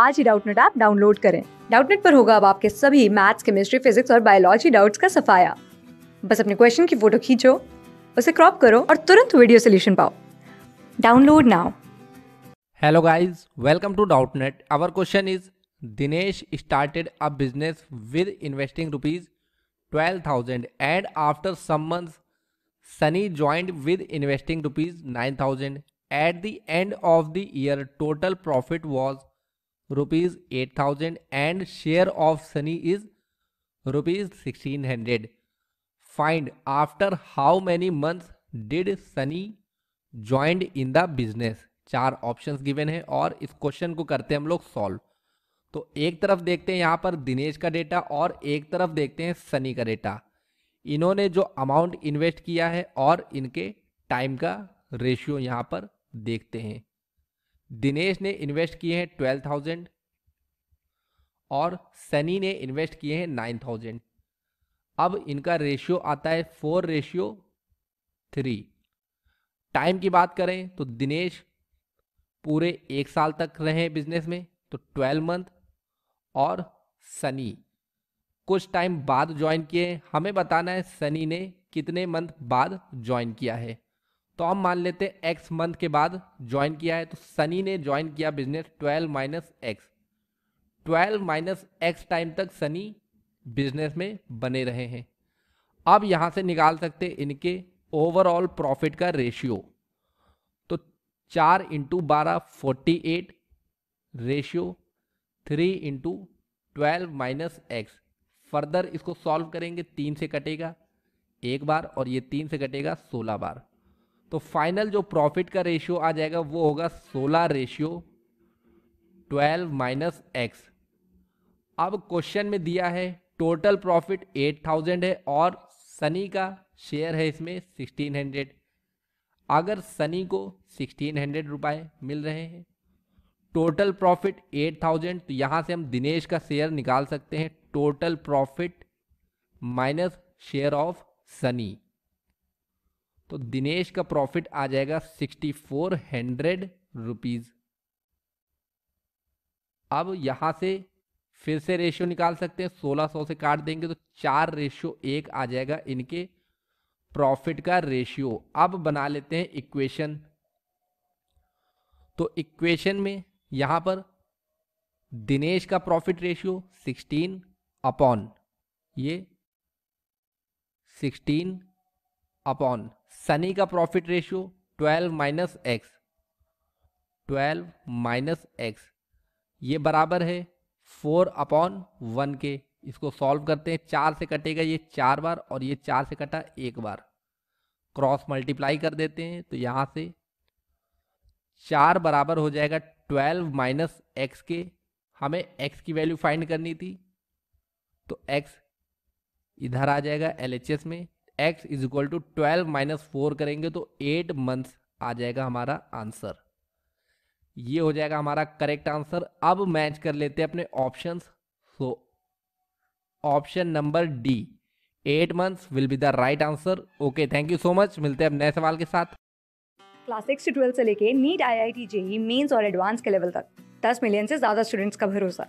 आज ही Doubtnut app download करें डाउटनेट पर होगा अब आपके सभी मैथ्स केमिस्ट्री फिजिक्स और बायोलॉजी डाउट्स का सफाया बस अपने क्वेश्चन की फोटो खींचो उसे क्रॉप करो और तुरंत वीडियो सोल्यूशन पाओ download now hello guys welcome to Doubtnut our question is Dinesh started a business with investing rupees twelve thousand and after some month Sunny joined with investing rupees nine thousand at the end of the year total profit was rupees eight thousand and share of Sunny is rupees sixteen hundred find after how many month did Sunny joined in the business चार option given है और इस question को करते हैं हम लोग solve तो एक तरफ देखते हैं यहाँ पर दिनेश का डेटा और एक तरफ देखते हैं सनी का डेटा इन्होंने जो अमाउंट इन्वेस्ट किया है और इनके टाइम का रेशियो यहाँ पर देखते हैं दिनेश ने इन्वेस्ट किए हैं ट्वेल्व थाउजेंड और सनी ने इन्वेस्ट किए हैं नाइन थाउजेंड अब इनका रेशियो आता है फोर रेशियो थ्री टाइम की बात करें तो दिनेश पूरे एक साल तक रहे बिजनेस में तो ट्वेल्व मंथ और सनी कुछ टाइम बाद ज्वाइन किए हमें बताना है सनी ने कितने मंथ बाद ज्वाइन किया है तो हम मान लेते हैं एक्स मंथ के बाद ज्वाइन किया है तो सनी ने ज्वाइन किया business twelve minus x twelve minus x time तक सनी बिजनेस में बने रहे हैं अब यहां से निकाल सकते इनके ओवरऑल प्रॉफिट का रेशियो तो चार इंटू बारह forty eight ratio three into twelve minus x further इसको सॉल्व करेंगे तीन से कटेगा एक बार और ये तीन से कटेगा सोलह बार तो फाइनल जो प्रॉफिट का रेशियो आ जाएगा वो होगा सोलह रेशियो ट्वेल्व माइनस एक्स अब क्वेश्चन में दिया है टोटल प्रॉफिट एट थाउजेंड है और सनी का शेयर है इसमें सिक्सटीन हंड्रेड अगर सनी को सिक्सटीन हंड्रेड रुपये मिल रहे हैं टोटल प्रॉफिट एट थाउजेंड तो यहाँ से हम दिनेश का शेयर निकाल सकते हैं total profit minus share of Sunny तो दिनेश का प्रॉफिट आ जाएगा सिक्सटी फोर हंड्रेड रुपीज अब यहां से फिर से रेशियो निकाल सकते हैं सोलह सौ से काट देंगे तो चार रेशियो एक आ जाएगा इनके प्रॉफिट का रेशियो अब बना लेते हैं इक्वेशन तो इक्वेशन में यहां पर दिनेश का प्रॉफिट रेशियो सिक्सटीन अपॉन ये सिक्सटीन अपॉन सनी का profit ratio twelve minus x twelve minus x ये बराबर है फोर अपॉन वन के इसको सॉल्व करते हैं चार से कटेगा ये चार बार और ये चार से कटा एक बार क्रॉस मल्टीप्लाई कर देते हैं तो यहाँ से चार बराबर हो जाएगा ट्वेल्व माइनस एक्स के हमें एक्स की वैल्यू फाइंड करनी थी तो एक्स इधर आ जाएगा एल में x is equal to twelve minus four करेंगे तो एट मंथ आ जाएगा हमारा आंसर ये हो जाएगा हमारा करेक्ट आंसर अब मैच कर लेते हैं अपने options so option number D eight months will be the right answer okay thank you so much मिलते हैं अब नए सवाल के साथ क्लास सिक्स से ट्वेल्थ से लेके NEET I I T JEE Mains और एडवांस के लेवल तक दस मिलियन से ज़्यादा स्टूडेंट्स का भरोसा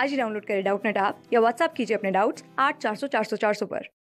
आज ही डाउनलोड करें डाउट नेट आप या व्हाट्सअप कीजिए अपने डाउट्स आठ चार सौ चार सौ चार सौ पर